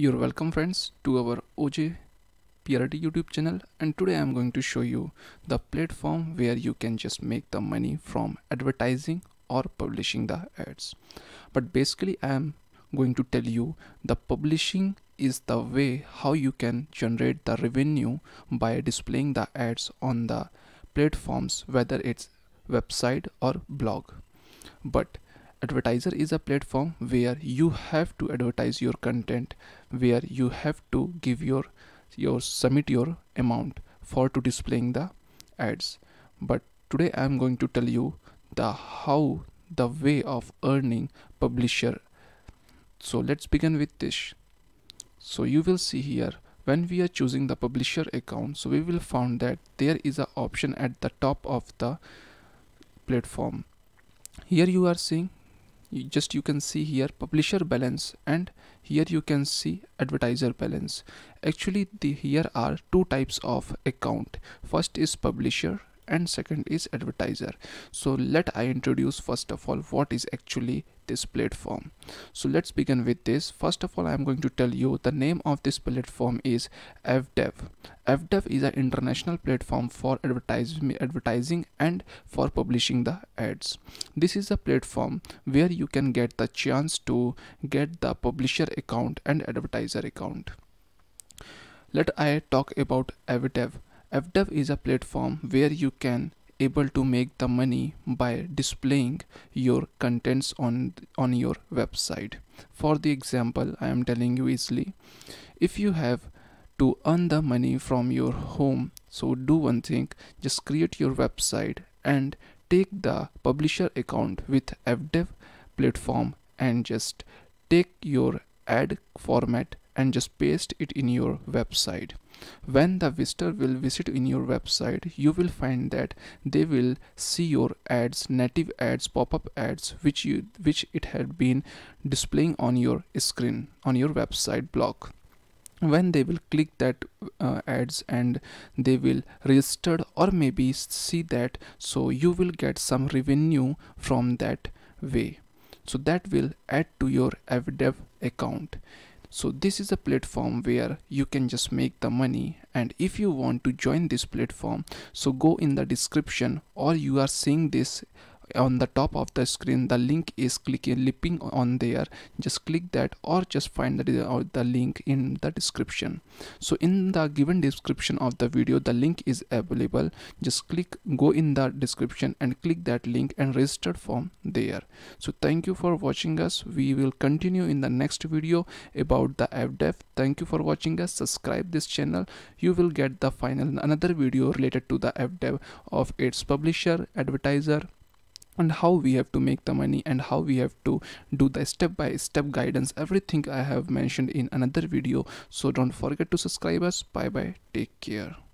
You're welcome friends to our OJ Purity YouTube channel and today I'm going to show you the platform where you can just make the money from advertising or publishing the ads. But basically I'm going to tell you the publishing is the way how you can generate the revenue by displaying the ads on the platforms whether it's website or blog. But advertiser is a platform where you have to advertise your content where you have to give your your submit your amount for to displaying the ads but today i am going to tell you the how the way of earning publisher so let's begin with this so you will see here when we are choosing the publisher account so we will found that there is a option at the top of the platform here you are seeing just you can see here publisher balance and here you can see advertiser balance actually the here are two types of account first is publisher and second is advertiser so let i introduce first of all what is actually this platform so let's begin with this first of all i'm going to tell you the name of this platform is fdev fdev is an international platform for advertising and for publishing the ads this is a platform where you can get the chance to get the publisher account and advertiser account let i talk about fdev FDev is a platform where you can able to make the money by displaying your contents on on your website for the example i am telling you easily if you have to earn the money from your home so do one thing just create your website and take the publisher account with fdev platform and just take your ad format and just paste it in your website when the visitor will visit in your website you will find that they will see your ads native ads pop-up ads which you which it had been displaying on your screen on your website block when they will click that uh, ads and they will register or maybe see that so you will get some revenue from that way so that will add to your avdev account so this is a platform where you can just make the money and if you want to join this platform so go in the description or you are seeing this on the top of the screen the link is clicking uh, lipping on there just click that or just find the, uh, the link in the description so in the given description of the video the link is available just click go in the description and click that link and register form there so thank you for watching us we will continue in the next video about the app dev thank you for watching us subscribe this channel you will get the final another video related to the app dev of its publisher advertiser and how we have to make the money and how we have to do the step by step guidance everything i have mentioned in another video so don't forget to subscribe us bye bye take care